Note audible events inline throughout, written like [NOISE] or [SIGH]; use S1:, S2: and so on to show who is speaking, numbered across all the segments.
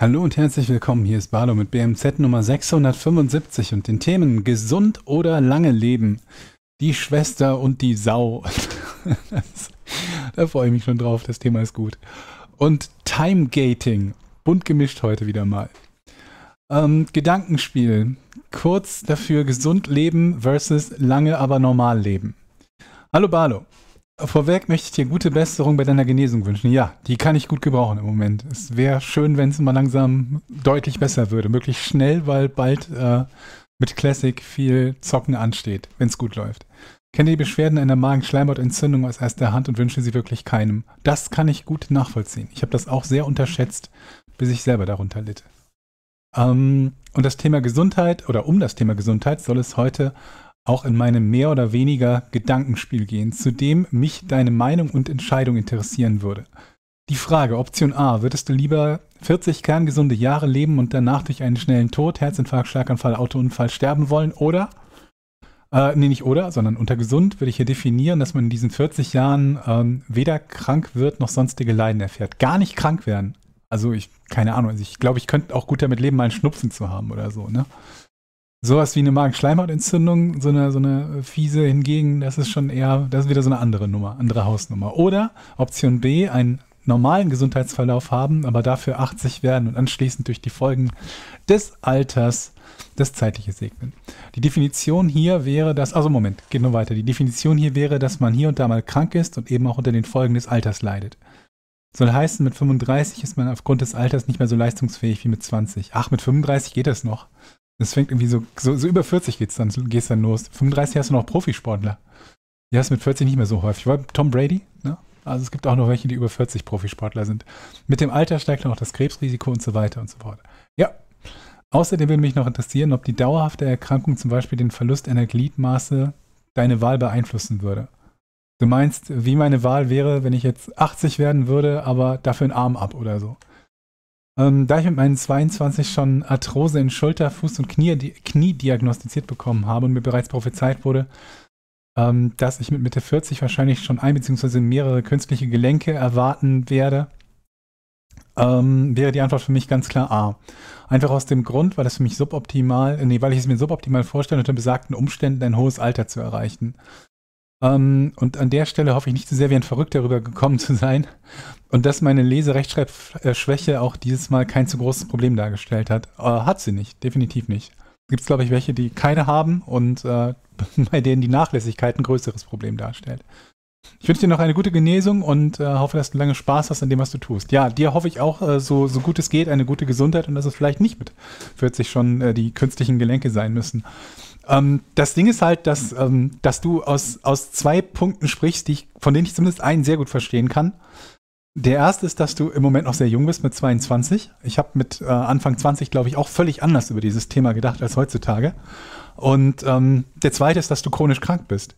S1: Hallo und herzlich willkommen, hier ist Barlo mit BMZ Nummer 675 und den Themen Gesund oder lange Leben, die Schwester und die Sau. [LAUGHS] Das, da freue ich mich schon drauf, das Thema ist gut. Und Time Gating, bunt gemischt heute wieder mal. Ähm, Gedankenspiel, kurz dafür gesund leben versus lange aber normal leben. Hallo Barlo. Vorweg möchte ich dir gute Besserung bei deiner Genesung wünschen. Ja, die kann ich gut gebrauchen im Moment. Es wäre schön, wenn es mal langsam deutlich besser würde. Möglichst schnell, weil bald äh, mit Classic viel Zocken ansteht, wenn es gut läuft. Kenne die Beschwerden einer Magenschleimhautentzündung aus erster Hand und wünsche sie wirklich keinem. Das kann ich gut nachvollziehen. Ich habe das auch sehr unterschätzt, bis ich selber darunter litt. Ähm, und das Thema Gesundheit oder um das Thema Gesundheit soll es heute auch in meinem mehr oder weniger Gedankenspiel gehen, zu dem mich deine Meinung und Entscheidung interessieren würde. Die Frage, Option A, würdest du lieber 40 kerngesunde Jahre leben und danach durch einen schnellen Tod, Herzinfarkt, Schlaganfall, Autounfall sterben wollen oder? Äh, nee, nicht oder, sondern unter gesund würde ich hier definieren, dass man in diesen 40 Jahren ähm, weder krank wird noch sonstige Leiden erfährt. Gar nicht krank werden. Also ich, keine Ahnung, also ich glaube, ich könnte auch gut damit leben, mal einen Schnupfen zu haben oder so, ne? Sowas wie eine Magenschleimhautentzündung, so eine, so eine äh, fiese hingegen, das ist schon eher, das ist wieder so eine andere Nummer, andere Hausnummer. Oder Option B, einen normalen Gesundheitsverlauf haben, aber dafür 80 werden und anschließend durch die Folgen des Alters das zeitliche Segnen. Die Definition hier wäre, dass, also Moment, geht nur weiter. Die Definition hier wäre, dass man hier und da mal krank ist und eben auch unter den Folgen des Alters leidet. Soll heißen, mit 35 ist man aufgrund des Alters nicht mehr so leistungsfähig wie mit 20. Ach, mit 35 geht das noch. Es fängt irgendwie so, so, so über 40 geht's dann, geht's dann los. 35 hast du noch Profisportler. Die hast du mit 40 nicht mehr so häufig. War Tom Brady, ne? Also es gibt auch noch welche, die über 40 Profisportler sind. Mit dem Alter steigt dann auch das Krebsrisiko und so weiter und so fort. Ja. Außerdem würde mich noch interessieren, ob die dauerhafte Erkrankung zum Beispiel den Verlust einer Gliedmaße deine Wahl beeinflussen würde. Du meinst, wie meine Wahl wäre, wenn ich jetzt 80 werden würde, aber dafür einen Arm ab oder so. Ähm, da ich mit meinen 22 schon Arthrose in Schulter, Fuß und Knie, Knie diagnostiziert bekommen habe und mir bereits prophezeit wurde, ähm, dass ich mit Mitte 40 wahrscheinlich schon ein bzw. mehrere künstliche Gelenke erwarten werde, ähm, wäre die Antwort für mich ganz klar A. Einfach aus dem Grund, weil das für mich suboptimal, nee, weil ich es mir suboptimal vorstelle, unter besagten Umständen ein hohes Alter zu erreichen. Um, ähm, und an der Stelle hoffe ich nicht so sehr wie ein Verrückter darüber gekommen zu sein. Und dass meine Leserechtschreibschwäche auch dieses Mal kein zu großes Problem dargestellt hat. Äh, hat sie nicht, definitiv nicht. Gibt es, glaube ich, welche, die keine haben und äh, [LAUGHS] bei denen die Nachlässigkeit ein größeres Problem darstellt. Ich wünsche dir noch eine gute Genesung und äh, hoffe, dass du lange Spaß hast an dem, was du tust. Ja, dir hoffe ich auch, äh, so, so gut es geht, eine gute Gesundheit und dass es vielleicht nicht mit 40 schon äh, die künstlichen Gelenke sein müssen. Ähm, das Ding ist halt, dass, ähm, dass du aus, aus zwei Punkten sprichst, die ich, von denen ich zumindest einen sehr gut verstehen kann. Der erste ist, dass du im Moment noch sehr jung bist mit 22. Ich habe mit äh, Anfang 20, glaube ich, auch völlig anders über dieses Thema gedacht als heutzutage. Und ähm, der zweite ist, dass du chronisch krank bist.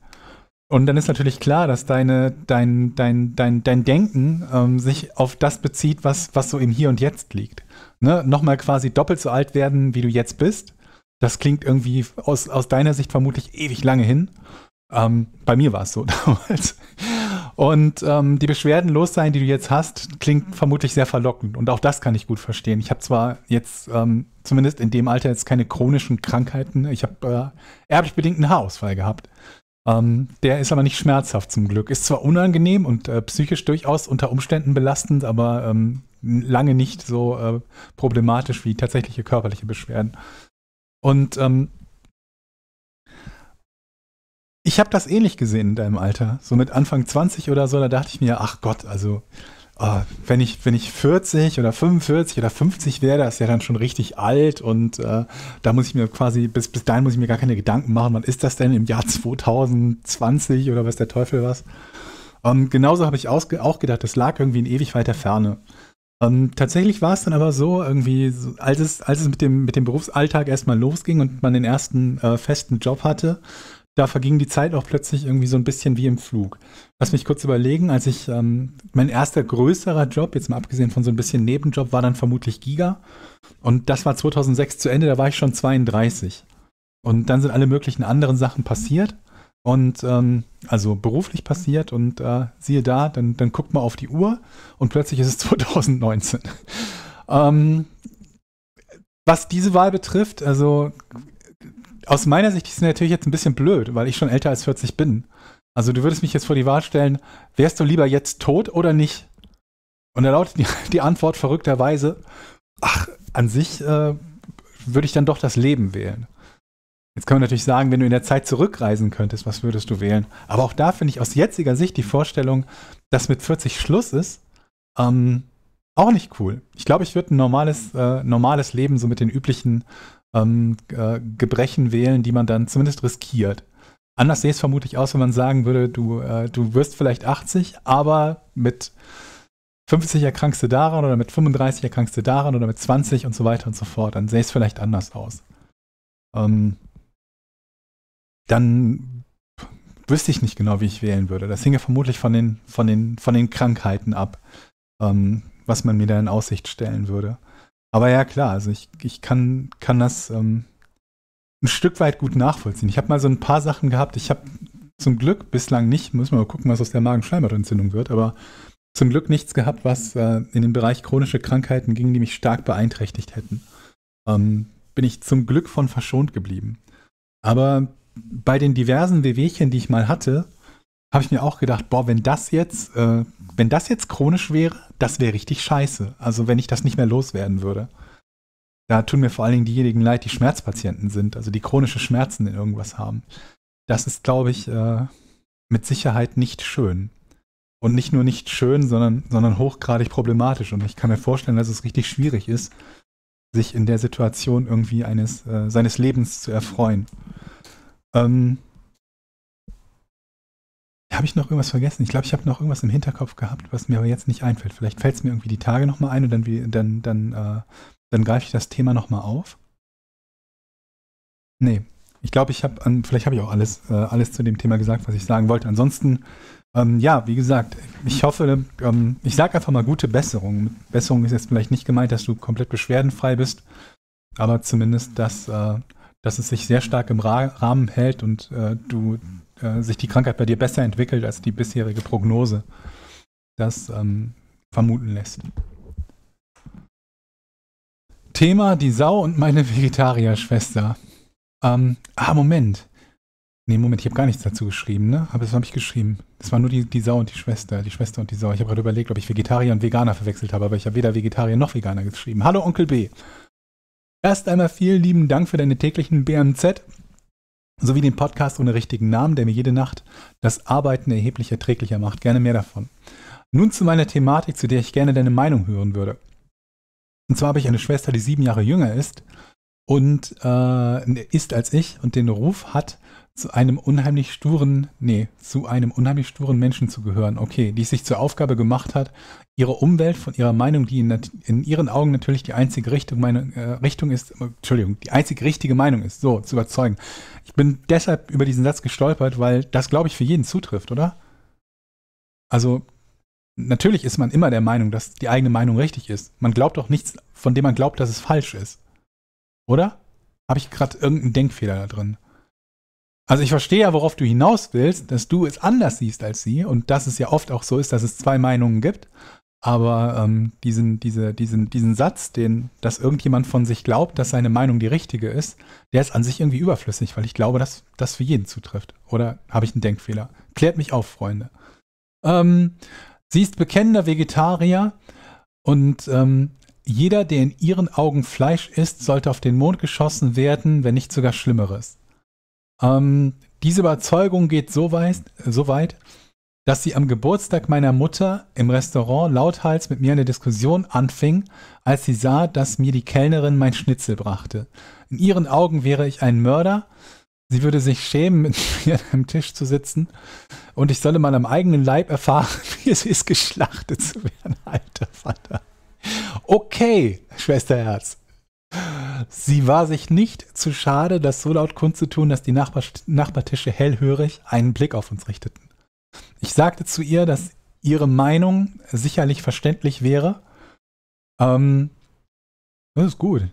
S1: Und dann ist natürlich klar, dass deine, dein, dein, dein, dein Denken ähm, sich auf das bezieht, was, was so im Hier und Jetzt liegt. Ne? Nochmal quasi doppelt so alt werden, wie du jetzt bist, das klingt irgendwie aus, aus deiner Sicht vermutlich ewig lange hin. Ähm, bei mir war es so [LAUGHS] damals. Und ähm, die Beschwerden los sein, die du jetzt hast, klingt vermutlich sehr verlockend. Und auch das kann ich gut verstehen. Ich habe zwar jetzt, ähm, zumindest in dem Alter, jetzt keine chronischen Krankheiten. Ich habe äh, erblich bedingt einen Haarausfall gehabt. Ähm, der ist aber nicht schmerzhaft zum Glück. Ist zwar unangenehm und äh, psychisch durchaus unter Umständen belastend, aber ähm, lange nicht so äh, problematisch wie tatsächliche körperliche Beschwerden. Und ähm, ich habe das ähnlich gesehen in deinem Alter, so mit Anfang 20 oder so, da dachte ich mir, ach Gott, also oh, wenn, ich, wenn ich 40 oder 45 oder 50 wäre, das ist ja dann schon richtig alt und äh, da muss ich mir quasi, bis, bis dahin muss ich mir gar keine Gedanken machen, wann ist das denn im Jahr 2020 oder was der Teufel was. Ähm, genauso habe ich auch gedacht, das lag irgendwie in ewig weiter Ferne. Ähm, tatsächlich war es dann aber so, irgendwie, als es, als es mit, dem, mit dem Berufsalltag erstmal losging und man den ersten äh, festen Job hatte, da verging die Zeit auch plötzlich irgendwie so ein bisschen wie im Flug. Lass mich kurz überlegen, als ich, ähm, mein erster größerer Job, jetzt mal abgesehen von so ein bisschen Nebenjob, war dann vermutlich Giga. Und das war 2006 zu Ende, da war ich schon 32. Und dann sind alle möglichen anderen Sachen passiert. Und ähm, also beruflich mhm. passiert und äh, siehe da, dann, dann guckt man auf die Uhr und plötzlich ist es 2019. [LAUGHS] ähm, was diese Wahl betrifft, also aus meiner Sicht ist es natürlich jetzt ein bisschen blöd, weil ich schon älter als 40 bin. Also du würdest mich jetzt vor die Wahl stellen, wärst du lieber jetzt tot oder nicht? Und da lautet [LAUGHS] die, die Antwort verrückterweise, ach, an sich äh, würde ich dann doch das Leben wählen. Jetzt kann man natürlich sagen, wenn du in der Zeit zurückreisen könntest, was würdest du wählen? Aber auch da finde ich aus jetziger Sicht die Vorstellung, dass mit 40 Schluss ist, ähm, auch nicht cool. Ich glaube, ich würde ein normales, äh, normales Leben so mit den üblichen ähm, äh, Gebrechen wählen, die man dann zumindest riskiert. Anders sähe es vermutlich aus, wenn man sagen würde, du, äh, du wirst vielleicht 80, aber mit 50 erkrankst du daran oder mit 35 erkrankst du daran oder mit 20 und so weiter und so fort. Dann sähe es vielleicht anders aus. Ähm, dann wüsste ich nicht genau, wie ich wählen würde. Das hinge vermutlich von den, von den, von den Krankheiten ab, ähm, was man mir da in Aussicht stellen würde. Aber ja, klar, also ich, ich kann, kann das ähm, ein Stück weit gut nachvollziehen. Ich habe mal so ein paar Sachen gehabt. Ich habe zum Glück bislang nicht, müssen wir mal gucken, was aus der Magenschleimhautentzündung wird, aber zum Glück nichts gehabt, was äh, in den Bereich chronische Krankheiten ging, die mich stark beeinträchtigt hätten. Ähm, bin ich zum Glück von verschont geblieben. Aber bei den diversen WWchen, die ich mal hatte, habe ich mir auch gedacht, boah, wenn das jetzt, äh, wenn das jetzt chronisch wäre, das wäre richtig scheiße. Also wenn ich das nicht mehr loswerden würde. Da tun mir vor allen Dingen diejenigen leid, die Schmerzpatienten sind, also die chronische Schmerzen in irgendwas haben. Das ist, glaube ich, äh, mit Sicherheit nicht schön. Und nicht nur nicht schön, sondern, sondern hochgradig problematisch. Und ich kann mir vorstellen, dass es richtig schwierig ist, sich in der Situation irgendwie eines äh, seines Lebens zu erfreuen. Ähm, habe ich noch irgendwas vergessen? Ich glaube, ich habe noch irgendwas im Hinterkopf gehabt, was mir aber jetzt nicht einfällt. Vielleicht fällt es mir irgendwie die Tage nochmal ein und dann, dann, dann, äh, dann greife ich das Thema nochmal auf. Nee, ich glaube, ich habe, vielleicht habe ich auch alles, äh, alles zu dem Thema gesagt, was ich sagen wollte. Ansonsten, ähm, ja, wie gesagt, ich hoffe, ähm, ich sage einfach mal gute Besserung. Besserung ist jetzt vielleicht nicht gemeint, dass du komplett beschwerdenfrei bist, aber zumindest, dass, äh, dass es sich sehr stark im Rahmen hält und äh, du äh, sich die Krankheit bei dir besser entwickelt, als die bisherige Prognose das ähm, vermuten lässt. Thema die Sau und meine Vegetarierschwester. Ähm, ah, Moment. Nee, Moment, ich habe gar nichts dazu geschrieben, ne? Aber das habe ich geschrieben. Das war nur die, die Sau und die Schwester, die Schwester und die Sau. Ich habe gerade überlegt, ob ich Vegetarier und Veganer verwechselt habe, aber ich habe weder Vegetarier noch Veganer geschrieben. Hallo Onkel B. Erst einmal vielen lieben Dank für deine täglichen BMZ sowie den Podcast ohne richtigen Namen, der mir jede Nacht das Arbeiten erheblich erträglicher macht. Gerne mehr davon. Nun zu meiner Thematik, zu der ich gerne deine Meinung hören würde. Und zwar habe ich eine Schwester, die sieben Jahre jünger ist und äh, ist als ich und den Ruf hat, zu einem unheimlich sturen, nee, zu einem unheimlich sturen Menschen zu gehören, okay, die sich zur Aufgabe gemacht hat, ihre Umwelt von ihrer Meinung, die in, in ihren Augen natürlich die einzige Richtung, meine, äh, Richtung ist, Entschuldigung, die einzige richtige Meinung ist, so zu überzeugen. Ich bin deshalb über diesen Satz gestolpert, weil das, glaube ich, für jeden zutrifft, oder? Also, natürlich ist man immer der Meinung, dass die eigene Meinung richtig ist. Man glaubt auch nichts, von dem man glaubt, dass es falsch ist. Oder? Habe ich gerade irgendeinen Denkfehler da drin? Also ich verstehe ja, worauf du hinaus willst, dass du es anders siehst als sie und dass es ja oft auch so ist, dass es zwei Meinungen gibt. Aber ähm, diesen, diese, diesen, diesen Satz, den, dass irgendjemand von sich glaubt, dass seine Meinung die richtige ist, der ist an sich irgendwie überflüssig, weil ich glaube, dass das für jeden zutrifft. Oder habe ich einen Denkfehler? Klärt mich auf, Freunde. Ähm, sie ist bekennender Vegetarier und ähm, jeder, der in ihren Augen Fleisch isst, sollte auf den Mond geschossen werden, wenn nicht sogar Schlimmeres. Ähm, diese Überzeugung geht so weit, so weit, dass sie am Geburtstag meiner Mutter im Restaurant lauthals mit mir eine Diskussion anfing, als sie sah, dass mir die Kellnerin mein Schnitzel brachte. In ihren Augen wäre ich ein Mörder. Sie würde sich schämen, mit [LAUGHS] mir am Tisch zu sitzen. Und ich solle mal am eigenen Leib erfahren, [LAUGHS] wie es ist, geschlachtet zu werden. Alter Vater. Okay, Schwesterherz. Sie war sich nicht zu schade, das so laut kundzutun, dass die Nachbar Nachbartische hellhörig einen Blick auf uns richteten. Ich sagte zu ihr, dass ihre Meinung sicherlich verständlich wäre. Ähm, das ist gut.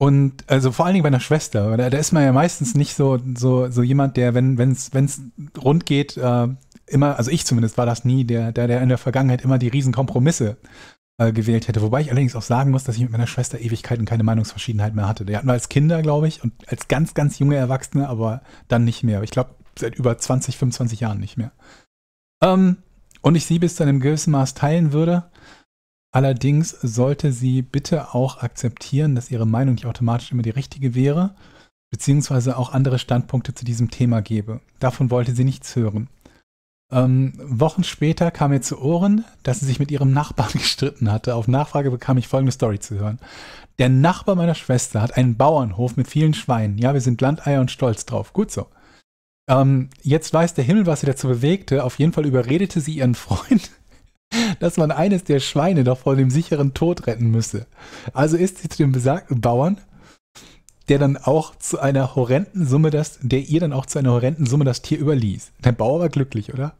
S1: Und also vor allen Dingen bei einer Schwester, da, da ist man ja meistens nicht so, so, so jemand, der, wenn es wenn's rund geht, äh, immer, also ich zumindest war das nie, der, der, der in der Vergangenheit immer die riesen Kompromisse äh, gewählt hätte. Wobei ich allerdings auch sagen muss, dass ich mit meiner Schwester Ewigkeiten keine Meinungsverschiedenheit mehr hatte. Die hatten wir als Kinder, glaube ich, und als ganz, ganz junge Erwachsene, aber dann nicht mehr. Ich glaube, seit über 20, 25 Jahren nicht mehr. Ähm, und ich sie bis zu einem gewissen Maß teilen würde. Allerdings sollte sie bitte auch akzeptieren, dass ihre Meinung nicht automatisch immer die richtige wäre, beziehungsweise auch andere Standpunkte zu diesem Thema gebe. Davon wollte sie nichts hören. Ähm, Wochen später kam mir zu Ohren, dass sie sich mit ihrem Nachbarn [LAUGHS] gestritten hatte. Auf Nachfrage bekam ich folgende Story zu hören. Der Nachbar meiner Schwester hat einen Bauernhof mit vielen Schweinen. Ja, wir sind Landeier und stolz drauf. Gut so. Ähm, jetzt weiß der Himmel, was sie dazu bewegte. Auf jeden Fall überredete sie ihren [LAUGHS] Freund, dass man eines der Schweine doch vor dem sicheren Tod retten müsse. Also ist sie zu dem besagten Bauern, der dann auch zu einer horrenden Summe das, der ihr dann auch zu einer horrenden Summe das Tier überließ. Der Bauer war glücklich, oder?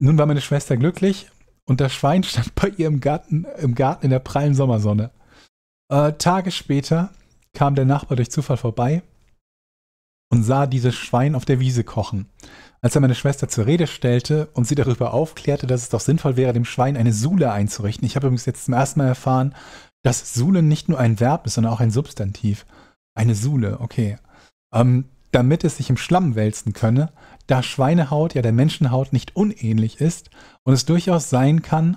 S1: Nun war meine Schwester glücklich und das Schwein stand bei ihr im Garten, im Garten in der prallen Sommersonne. Äh, Tage später kam der Nachbar durch Zufall vorbei und sah dieses Schwein auf der Wiese kochen. Als er meine Schwester zur Rede stellte und sie darüber aufklärte, dass es doch sinnvoll wäre, dem Schwein eine Sule einzurichten. Ich habe übrigens jetzt zum ersten Mal erfahren, dass Sule nicht nur ein Verb ist, sondern auch ein Substantiv. Eine Sule, okay. Ähm, damit es sich im Schlamm wälzen könne, da Schweinehaut ja der Menschenhaut nicht unähnlich ist und es durchaus sein kann,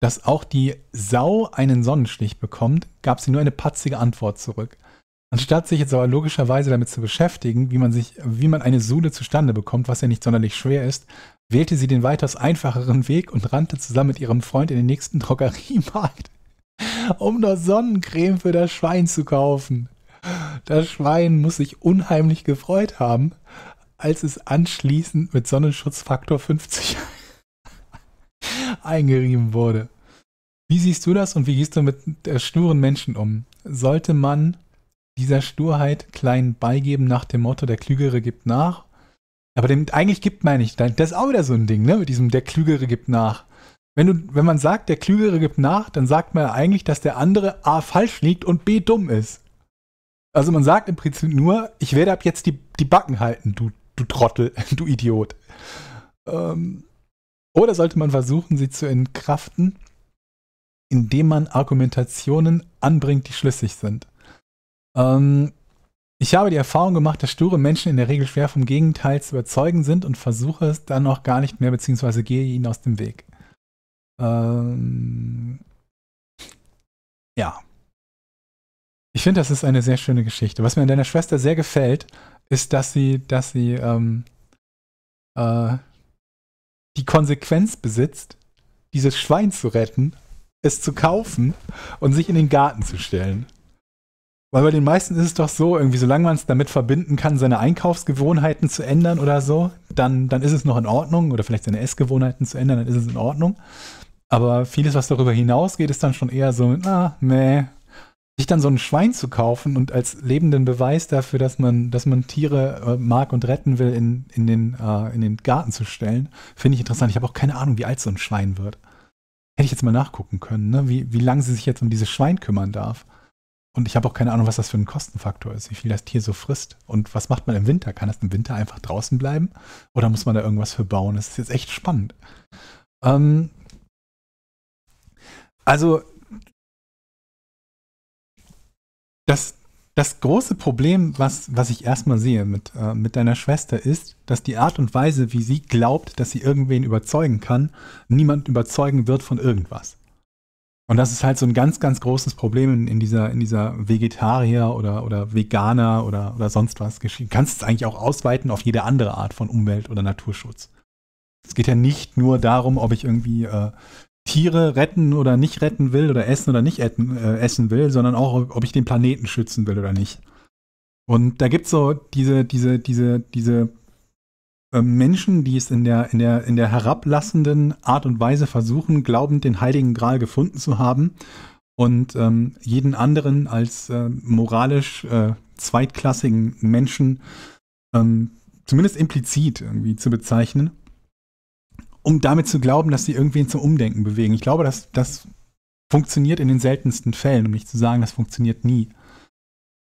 S1: dass auch die Sau einen Sonnenstich bekommt, gab sie nur eine patzige Antwort zurück. Anstatt sich jetzt aber logischerweise damit zu beschäftigen, wie man sich, wie man eine Sule zustande bekommt, was ja nicht sonderlich schwer ist, wählte sie den weitaus einfacheren Weg und rannte zusammen mit ihrem Freund in den nächsten [LAUGHS] Drogeriemarkt, um noch Sonnencreme für das Schwein zu kaufen. Das Schwein muss sich unheimlich gefreut haben, als es anschließend mit Sonnenschutzfaktor 50 [LAUGHS] eingerieben wurde. Wie siehst du das und wie gehst du mit äh, sturen Menschen um? Sollte man dieser Sturheit klein beigeben nach dem Motto, der Klügere gibt nach? Aber dem, eigentlich gibt man nicht. Das ist auch wieder so ein Ding, ne? Mit diesem, der Klügere gibt nach. Wenn, du, wenn man sagt, der Klügere gibt nach, dann sagt man eigentlich, dass der andere A falsch liegt und B dumm ist. Also man sagt im Prinzip nur, ich werde ab jetzt die, die Backen halten, du, du Trottel, [LAUGHS] du Idiot. Ähm, oder sollte man versuchen, sie zu entkraften, indem man Argumentationen anbringt, die schlüssig sind. Ähm, ich habe die Erfahrung gemacht, dass sture Menschen in der Regel schwer vom Gegenteil zu überzeugen sind und versuche es dann auch gar nicht mehr, beziehungsweise gehe ihnen aus dem Weg. Ähm, ja. Ich finde, das ist eine sehr schöne Geschichte. Was mir an deiner Schwester sehr gefällt, ist, dass sie, dass sie ähm, äh, die Konsequenz besitzt, dieses Schwein zu retten, es zu kaufen und sich in den Garten zu stellen. Weil bei den meisten ist es doch so, irgendwie, solange man es damit verbinden kann, seine Einkaufsgewohnheiten zu ändern oder so, dann, dann ist es noch in Ordnung. Oder vielleicht seine Essgewohnheiten zu ändern, dann ist es in Ordnung. Aber vieles, was darüber hinausgeht, ist dann schon eher so, ah, meh, sich dann so ein Schwein zu kaufen und als lebenden Beweis dafür, dass man, dass man Tiere äh, mag und retten will, in, in, den, äh, in den Garten zu stellen, finde ich interessant. Ich habe auch keine Ahnung, wie alt so ein Schwein wird. Hätte ich jetzt mal nachgucken können, ne? wie, wie lange sie sich jetzt um dieses Schwein kümmern darf. Und ich habe auch keine Ahnung, was das für ein Kostenfaktor ist, wie viel das Tier so frisst. Und was macht man im Winter? Kann das im Winter einfach draußen bleiben? Oder muss man da irgendwas für bauen? Das ist jetzt echt spannend. Ähm, also das, das große Problem, was, was ich erstmal sehe mit, äh, mit deiner Schwester, ist, dass die Art und Weise, wie sie glaubt, dass sie irgendwen überzeugen kann, niemand überzeugen wird von irgendwas. Und das ist halt so ein ganz, ganz großes Problem in, in dieser, in dieser Vegetarier oder, oder Veganer oder, oder sonst was geschrieben. Kannst es eigentlich auch ausweiten auf jede andere Art von Umwelt- oder Naturschutz. Es geht ja nicht nur darum, ob ich irgendwie äh, Tiere retten oder nicht retten will oder essen oder nicht etten, äh, essen will, sondern auch, ob ich den Planeten schützen will oder nicht. Und da gibt es so diese, diese, diese, diese äh, Menschen, die es in der, in, der, in der herablassenden Art und Weise versuchen, glaubend den Heiligen Gral gefunden zu haben und ähm, jeden anderen als ähm, äh, moralisch zweitklassigen Menschen ähm, zumindest implizit irgendwie zu bezeichnen um damit zu glauben, dass sie irgendwen zum Umdenken bewegen. Ich glaube, dass das funktioniert in den seltensten Fällen, um nicht zu sagen, das funktioniert nie.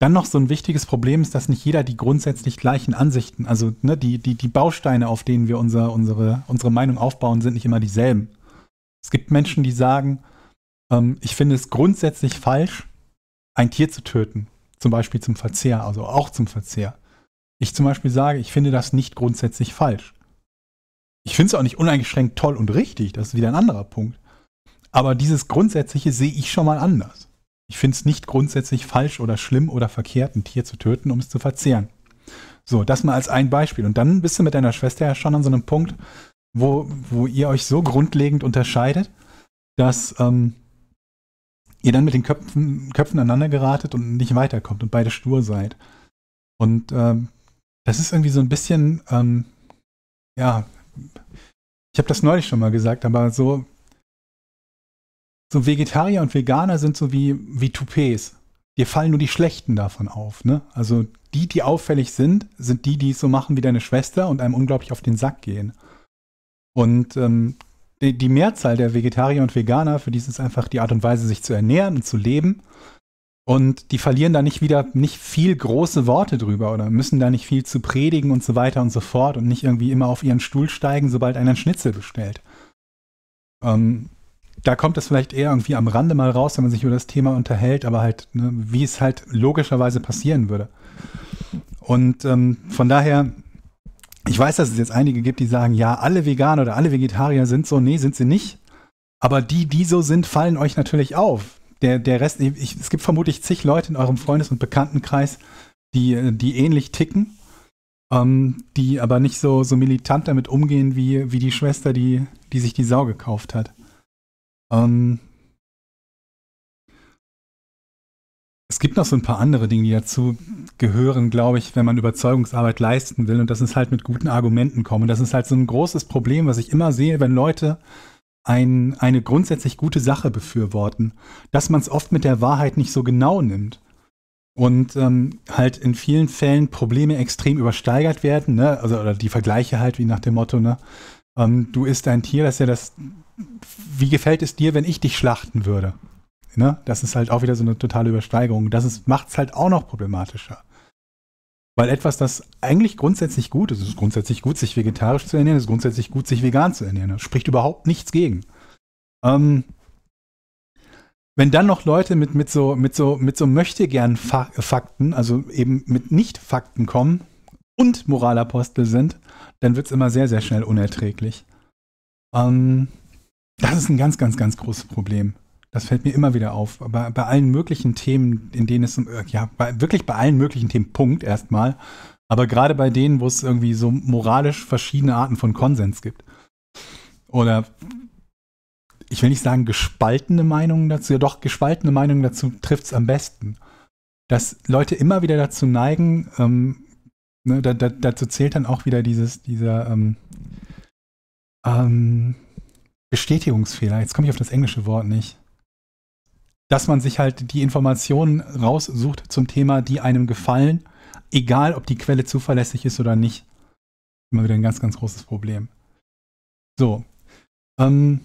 S1: Dann noch so ein wichtiges Problem ist, dass nicht jeder die grundsätzlich gleichen Ansichten, also ne, die, die, die Bausteine, auf denen wir unser, unsere, unsere Meinung aufbauen, sind nicht immer dieselben. Es gibt Menschen, die sagen, ähm, ich finde es grundsätzlich falsch, ein Tier zu töten, zum Beispiel zum Verzehr, also auch zum Verzehr. Ich zum Beispiel sage, ich finde das nicht grundsätzlich falsch. Ich finde es auch nicht uneingeschränkt toll und richtig, das ist wieder ein anderer Punkt. Aber dieses Grundsätzliche sehe ich schon mal anders. Ich finde es nicht grundsätzlich falsch oder schlimm oder verkehrt, ein Tier zu töten, um es zu verzehren. So, das mal als ein Beispiel. Und dann bist du mit deiner Schwester ja schon an so einem Punkt, wo, wo ihr euch so grundlegend unterscheidet, dass ähm, ihr dann mit den Köpfen, Köpfen aneinander geratet und nicht weiterkommt und beide stur seid. Und ähm, das ist irgendwie so ein bisschen, ähm, ja, ich habe das neulich schon mal gesagt, aber so, so Vegetarier und Veganer sind so wie, wie Toupets. Dir fallen nur die Schlechten davon auf, ne? Also die, die auffällig sind, sind die, die es so machen wie deine Schwester und einem unglaublich auf den Sack gehen. Und ähm, die, die Mehrzahl der Vegetarier und Veganer, für die ist es einfach die Art und Weise, sich zu ernähren und zu leben, und die verlieren da nicht wieder, nicht viel große Worte drüber oder müssen da nicht viel zu predigen und so weiter und so fort und nicht irgendwie immer auf ihren Stuhl steigen, sobald einer einen Schnitzel bestellt. Ähm, da kommt es vielleicht eher irgendwie am Rande mal raus, wenn man sich über das Thema unterhält, aber halt, ne, wie es halt logischerweise passieren würde. Und ähm, von daher, ich weiß, dass es jetzt einige gibt, die sagen, ja, alle Veganer oder alle Vegetarier sind so, nee, sind sie nicht. Aber die, die so sind, fallen euch natürlich auf der, der Rest, ich, es gibt vermutlich zig Leute in eurem Freundes- und Bekanntenkreis, die, äh, die ähnlich ticken, ähm, die aber nicht so, so militant damit umgehen, wie, wie die Schwester, die, die sich die Sau gekauft hat. Ähm, es gibt noch so ein paar andere Dinge, die dazu gehören, glaube ich, wenn man Überzeugungsarbeit leisten will und das ist halt mit guten Argumenten kommen. Und das ist halt so ein großes Problem, was ich immer sehe, wenn Leute ein, eine grundsätzlich gute Sache befürworten, dass man es oft mit der Wahrheit nicht so genau nimmt und ähm, halt in vielen Fällen Probleme extrem übersteigert werden, ne? also oder die Vergleiche halt wie nach dem Motto, ne? Ähm, du isst ein Tier, das ist ja das, wie gefällt es dir, wenn ich dich schlachten würde? Ne? Das ist halt auch wieder so eine totale Übersteigerung. Das macht es halt auch noch problematischer. Weil etwas, das eigentlich grundsätzlich gut ist, es ist grundsätzlich gut, sich vegetarisch zu ernähren, es ist grundsätzlich gut, sich vegan zu ernähren. Das spricht überhaupt nichts gegen. Ähm, wenn dann noch Leute mit, mit so, mit so, mit so möchte gern Fakten, also eben mit Nicht-Fakten kommen und Moralapostel sind, dann wird es immer sehr, sehr schnell unerträglich. Ähm, das ist ein ganz, ganz, ganz großes Problem. Das fällt mir immer wieder auf. Aber bei allen möglichen Themen, in denen es, äh, ja, bei, wirklich bei allen möglichen Themen, Punkt erstmal. Aber gerade bei denen, wo es irgendwie so moralisch verschiedene Arten von Konsens gibt. Oder ich will nicht sagen gespaltene Meinungen dazu, ja doch, gespaltene Meinungen dazu trifft es am besten. Dass Leute immer wieder dazu neigen, ähm, ne, da, da, dazu zählt dann auch wieder dieses, dieser ähm, ähm, Bestätigungsfehler. Jetzt komme ich auf das englische Wort nicht dass man sich halt die Informationen raussucht zum Thema, die einem gefallen, egal ob die Quelle zuverlässig ist oder nicht. Immer wieder ein ganz, ganz großes Problem. So. Ähm,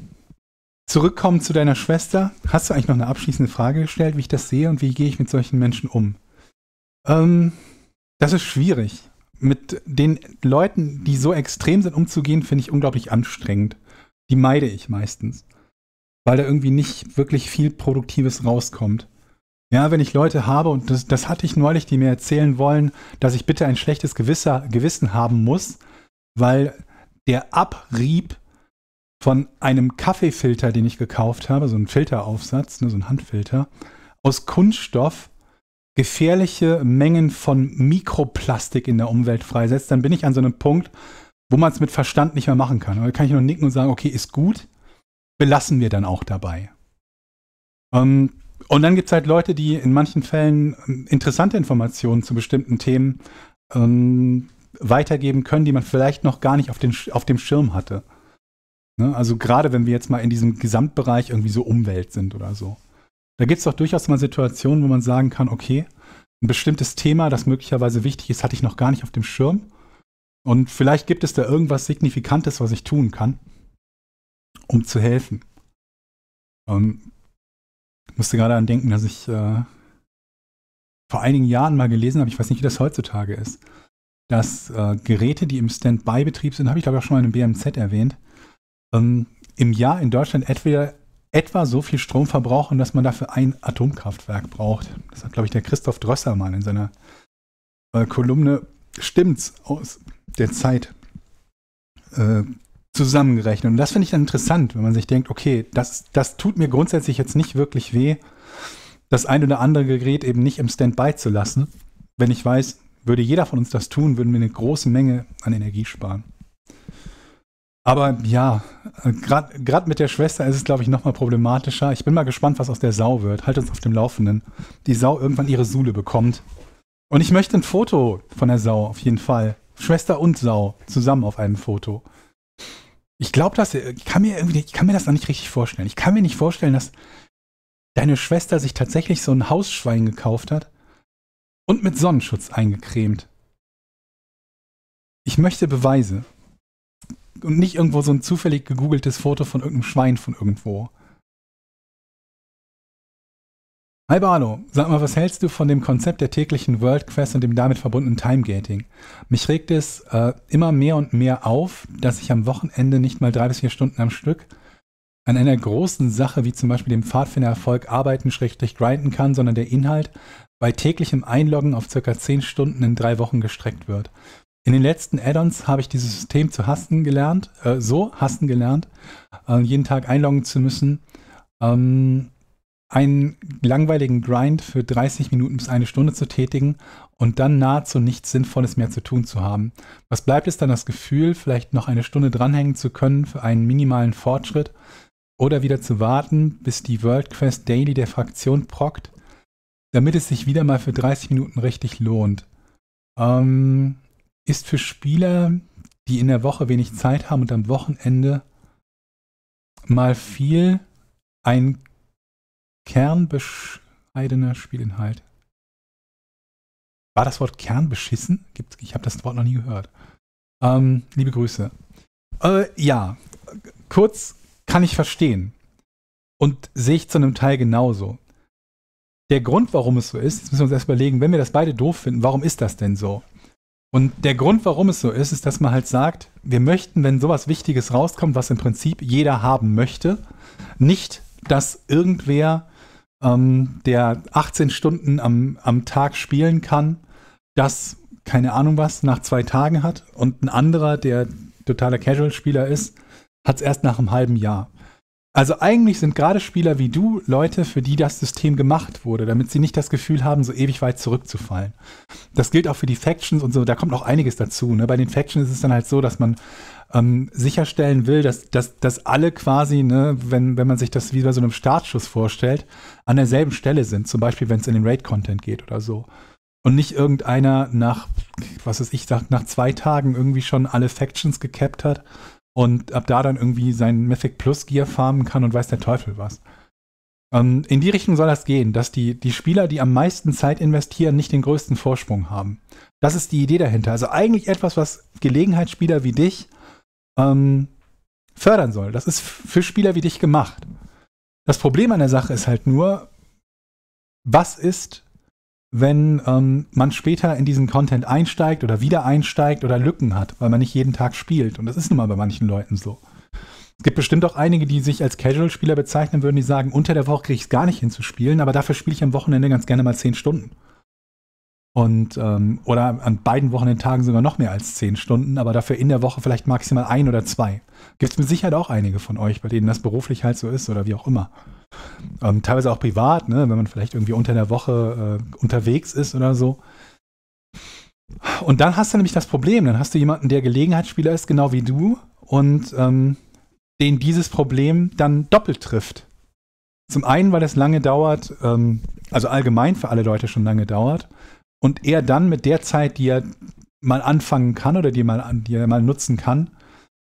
S1: zurückkommen zu deiner Schwester. Hast du eigentlich noch eine abschließende Frage gestellt, wie ich das sehe und wie gehe ich mit solchen Menschen um? Ähm, das ist schwierig. Mit den Leuten, die so extrem sind, umzugehen, finde ich unglaublich anstrengend. Die meide ich meistens weil da irgendwie nicht wirklich viel Produktives rauskommt. Ja, wenn ich Leute habe, und das, das hatte ich neulich, die mir erzählen wollen, dass ich bitte ein schlechtes Gewisser, Gewissen haben muss, weil der Abrieb von einem Kaffeefilter, den ich gekauft habe, so ein Filteraufsatz, ne, so ein Handfilter, aus Kunststoff gefährliche Mengen von Mikroplastik in der Umwelt freisetzt, dann bin ich an so einem Punkt, wo man es mit Verstand nicht mehr machen kann. Da kann ich nur nicken und sagen, okay, ist gut, belassen wir dann auch dabei. Ähm, und dann gibt es halt Leute, die in manchen Fällen ähm, interessante Informationen zu bestimmten Themen ähm, weitergeben können, die man vielleicht noch gar nicht auf, den, auf dem Schirm hatte. Ne? Also gerade wenn wir jetzt mal in diesem Gesamtbereich irgendwie so Umwelt sind oder so. Da gibt es doch durchaus mal Situationen, wo man sagen kann, okay, ein bestimmtes Thema, das möglicherweise wichtig ist, hatte ich noch gar nicht auf dem Schirm. Und vielleicht gibt es da irgendwas Signifikantes, was ich tun kann um zu helfen. Ähm, ich musste gerade daran denken, dass ich äh, vor einigen Jahren mal gelesen habe, ich weiß nicht, wie das heutzutage ist, dass äh, Geräte, die im Standby-Betrieb sind, habe ich glaube ich auch schon mal in einem BMZ erwähnt, ähm, im Jahr in Deutschland entweder etwa so viel Strom verbrauchen, dass man dafür ein Atomkraftwerk braucht. Das hat, glaube ich, der Christoph Drösser mal in seiner äh, Kolumne Stimmt's aus der Zeit äh, zusammengerechnet. Und das finde ich dann interessant, wenn man sich denkt, okay, das, das tut mir grundsätzlich jetzt nicht wirklich weh, das ein oder andere Gerät eben nicht im Standby zu lassen. Wenn ich weiß, würde jeder von uns das tun, würden wir eine große Menge an Energie sparen. Aber ja, gerade mit der Schwester ist es, glaube ich, nochmal problematischer. Ich bin mal gespannt, was aus der Sau wird. Halt uns auf dem Laufenden. Die Sau irgendwann ihre Sule bekommt. Und ich möchte ein Foto von der Sau, auf jeden Fall. Schwester und Sau zusammen auf einem Foto. Ich glaube, dass äh, ich kann mir irgendwie, ich kann mir das noch nicht richtig vorstellen. Ich kann mir nicht vorstellen, dass deine Schwester sich tatsächlich so ein Hausschwein gekauft hat und mit Sonnenschutz eingecremt. Ich möchte Beweise. Und nicht irgendwo so ein zufällig gegoogeltes Foto von irgendeinem Schwein von irgendwo. Hi Barlo, sag mal, was hältst du von dem Konzept der täglichen World Quest und dem damit verbundenen Timegating? Mich regt es äh, immer mehr und mehr auf, dass ich am Wochenende nicht mal drei bis vier Stunden am Stück an einer großen Sache wie zum Beispiel dem Pfadfinder-Erfolg arbeiten, schrägstrich grinden kann, sondern der Inhalt bei täglichem Einloggen auf circa zehn Stunden in drei Wochen gestreckt wird. In den letzten Add-ons habe ich dieses System zu hassen gelernt, äh, so hassen gelernt, äh, jeden Tag einloggen zu müssen. Ähm, einen langweiligen Grind für 30 Minuten bis eine Stunde zu tätigen und dann nahezu nichts Sinnvolles mehr zu tun zu haben. Was bleibt ist dann das Gefühl, vielleicht noch eine Stunde dranhängen zu können für einen minimalen Fortschritt oder wieder zu warten, bis die World Quest Daily der Fraktion prockt, damit es sich wieder mal für 30 Minuten richtig lohnt. Ähm, ist für Spieler, die in der Woche wenig Zeit haben und am Wochenende mal viel ein kernbescheidener Spielinhalt. War das Wort kernbeschissen? Ich habe das Wort noch nie gehört. Ähm, liebe Grüße. Äh, ja, kurz kann ich verstehen. Und sehe ich zu einem Teil genauso. Der Grund, warum es so ist, jetzt müssen wir uns erst überlegen, wenn wir das beide doof finden, warum ist das denn so? Und der Grund, warum es so ist, ist, dass man halt sagt, wir möchten, wenn sowas Wichtiges rauskommt, was im Prinzip jeder haben möchte, nicht, dass irgendwer ähm, der 18 Stunden am, am Tag spielen kann, das, keine Ahnung was, nach zwei Tagen hat und ein anderer, der totaler Casual-Spieler ist, hat es erst nach einem halben Jahr. Also eigentlich sind gerade Spieler wie du Leute, für die das System gemacht wurde, damit sie nicht das Gefühl haben, so ewig weit zurückzufallen. Das gilt auch für die Factions und so, da kommt noch einiges dazu. Ne? Bei den Factions ist es dann halt so, dass man ähm, sicherstellen will, dass, dass, dass alle quasi, ne, wenn, wenn man sich das wie bei so einem Startschuss vorstellt, an derselben Stelle sind, zum Beispiel wenn es in den Raid-Content geht oder so. Und nicht irgendeiner nach, was weiß ich, nach zwei Tagen irgendwie schon alle Factions gecapped hat und ab da dann irgendwie sein Mythic Plus Gear farmen kann und weiß der Teufel was. Ähm, in die Richtung soll das gehen, dass die, die Spieler, die am meisten Zeit investieren, nicht den größten Vorsprung haben. Das ist die Idee dahinter. Also eigentlich etwas, was Gelegenheitsspieler wie dich ähm, fördern soll. Das ist für Spieler wie dich gemacht. Das Problem an der Sache ist halt nur, was ist, wenn ähm, man später in diesen Content einsteigt oder wieder einsteigt oder Lücken hat, weil man nicht jeden Tag spielt. Und das ist nun mal bei manchen Leuten so. Es gibt bestimmt auch einige, die sich als Casual-Spieler bezeichnen würden, die sagen, unter der Woche kriege ich es gar nicht hinzuspielen, aber dafür spiele ich am Wochenende ganz gerne mal zehn Stunden. Und ähm, oder an beiden Wochenendtagen sogar noch mehr als zehn Stunden, aber dafür in der Woche vielleicht maximal ein oder zwei. Gibt es mit Sicherheit auch einige von euch, bei denen das beruflich halt so ist oder wie auch immer. Ähm, teilweise auch privat, ne? wenn man vielleicht irgendwie unter der Woche äh, unterwegs ist oder so. Und dann hast du nämlich das Problem, dann hast du jemanden, der Gelegenheitsspieler ist, genau wie du, und ähm, den dieses Problem dann doppelt trifft. Zum einen, weil es lange dauert, ähm, also allgemein für alle Leute schon lange dauert, und er dann mit der Zeit, die er mal anfangen kann oder die, mal, die er mal nutzen kann,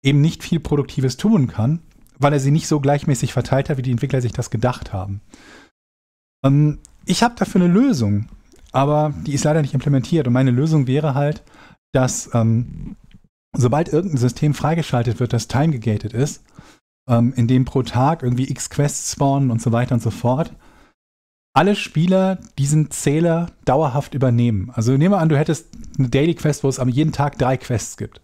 S1: eben nicht viel Produktives tun kann, weil er sie nicht so gleichmäßig verteilt hat, wie die Entwickler sich das gedacht haben. Ähm, ich habe dafür eine Lösung, aber die ist leider nicht implementiert. Und meine Lösung wäre halt, dass ähm, sobald irgendein System freigeschaltet wird, das time gegated ist, ähm, in dem pro Tag irgendwie x Quests spawnen und so weiter und so fort, alle Spieler diesen Zähler dauerhaft übernehmen. Also nehmen wir an, du hättest eine Daily Quest, wo es aber jeden Tag drei Quests gibt.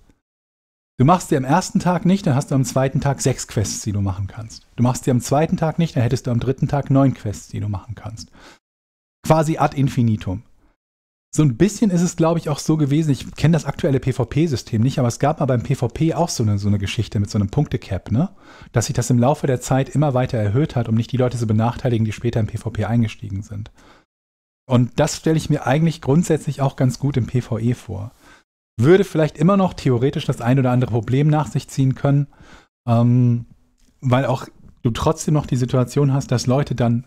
S1: Du machst dir am ersten Tag nicht, dann hast du am zweiten Tag sechs Quests, die du machen kannst. Du machst dir am zweiten Tag nicht, dann hättest du am dritten Tag neun Quests, die du machen kannst. Quasi ad infinitum. So ein bisschen ist es, glaube ich, auch so gewesen. Ich kenne das aktuelle PvP-System nicht, aber es gab mal beim PvP auch so eine, so eine Geschichte mit so einem Punktecap, ne? Dass sich das im Laufe der Zeit immer weiter erhöht hat, um nicht die Leute zu benachteiligen, die später im PvP eingestiegen sind. Und das stelle ich mir eigentlich grundsätzlich auch ganz gut im PvE vor würde vielleicht immer noch theoretisch das ein oder andere Problem nach sich ziehen können, ähm, weil auch du trotzdem noch die Situation hast, dass Leute dann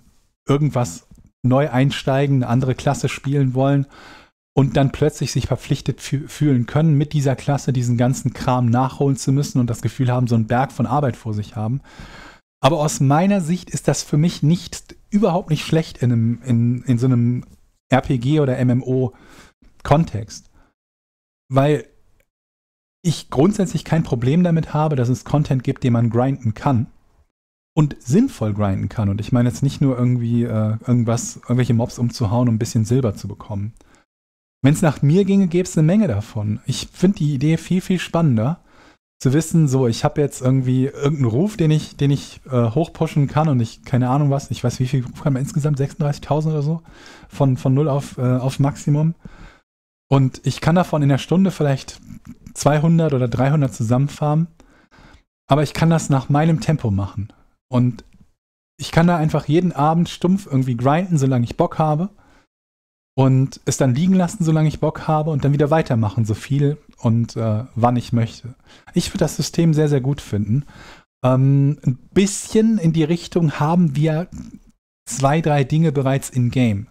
S1: irgendwas neu einsteigen, eine andere Klasse spielen wollen und dann plötzlich sich verpflichtet fühlen können, mit dieser Klasse diesen ganzen Kram nachholen zu müssen und das Gefühl haben, so einen Berg von Arbeit vor sich haben. Aber aus meiner Sicht ist das für mich nicht, überhaupt nicht schlecht in, einem, in, in so einem RPG oder MMO-Kontext weil ich grundsätzlich kein Problem damit habe, dass es Content gibt, den man grinden kann und sinnvoll grinden kann. Und ich meine jetzt nicht nur irgendwie äh, irgendwas, irgendwelche Mobs umzuhauen, um ein bisschen Silber zu bekommen. Wenn es nach mir ginge, gäbe es eine Menge davon. Ich finde die Idee viel, viel spannender, zu wissen, so, ich habe jetzt irgendwie irgendeinen Ruf, den ich, den ich äh, hochpushen kann und ich, keine Ahnung was, ich weiß, wie viel Ruf haben wir insgesamt, 36.000 oder so, von, von null auf, äh, auf Maximum. Und ich kann davon in der Stunde vielleicht 200 oder 300 zusammenfarmen, aber ich kann das nach meinem Tempo machen. Und ich kann da einfach jeden Abend stumpf irgendwie grinden, solange ich Bock habe. Und es dann liegen lassen, solange ich Bock habe und dann wieder weitermachen, so viel und äh, wann ich möchte. Ich würde das System sehr, sehr gut finden. Ähm, ein bisschen in die Richtung haben wir zwei, drei Dinge bereits in-game.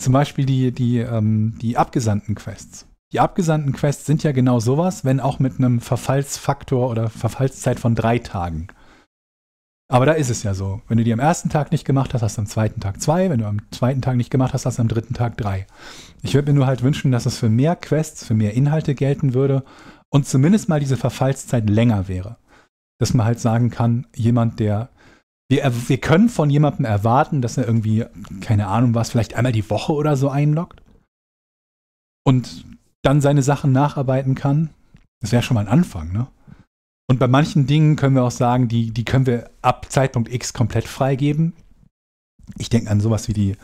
S1: Zum Beispiel die, die, ähm, die abgesandten Quests. Die abgesandten Quests sind ja genau sowas, wenn auch mit einem Verfallsfaktor oder Verfallszeit von drei Tagen. Aber da ist es ja so. Wenn du die am ersten Tag nicht gemacht hast, hast du am zweiten Tag zwei. Wenn du am zweiten Tag nicht gemacht hast, hast du am dritten Tag drei. Ich würde mir nur halt wünschen, dass es für mehr Quests, für mehr Inhalte gelten würde und zumindest mal diese Verfallszeit länger wäre. Dass man halt sagen kann, jemand, der wir, wir können von jemandem erwarten, dass er irgendwie, keine Ahnung was, vielleicht einmal die Woche oder so einloggt und dann seine Sachen nacharbeiten kann. Das wäre schon mal ein Anfang, ne? Und bei manchen Dingen können wir auch sagen, die, die können wir ab Zeitpunkt X komplett freigeben. Ich denke an sowas wie die,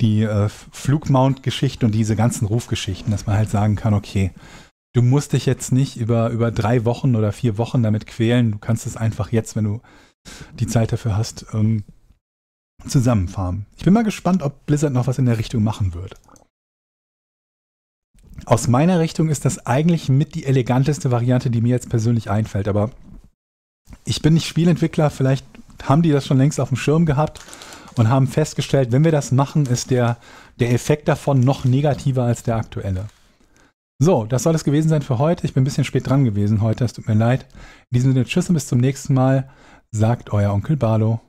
S1: die äh, flugmount geschichte und diese ganzen Rufgeschichten, dass man halt sagen kann, okay, du musst dich jetzt nicht über, über drei Wochen oder vier Wochen damit quälen, du kannst es einfach jetzt, wenn du die Zeit dafür hast, ähm, zusammenfarmen. Ich bin mal gespannt, ob Blizzard noch was in der Richtung machen wird. Aus meiner Richtung ist das eigentlich mit die eleganteste Variante, die mir jetzt persönlich einfällt, aber ich bin nicht Spielentwickler, vielleicht haben die das schon längst auf dem Schirm gehabt und haben festgestellt, wenn wir das machen, ist der, der Effekt davon noch negativer als der aktuelle. So, das soll es gewesen sein für heute. Ich bin ein bisschen spät dran gewesen heute, es tut mir leid. In diesem Sinne, tschüss und bis zum nächsten Mal sagt euer Onkel Barlo.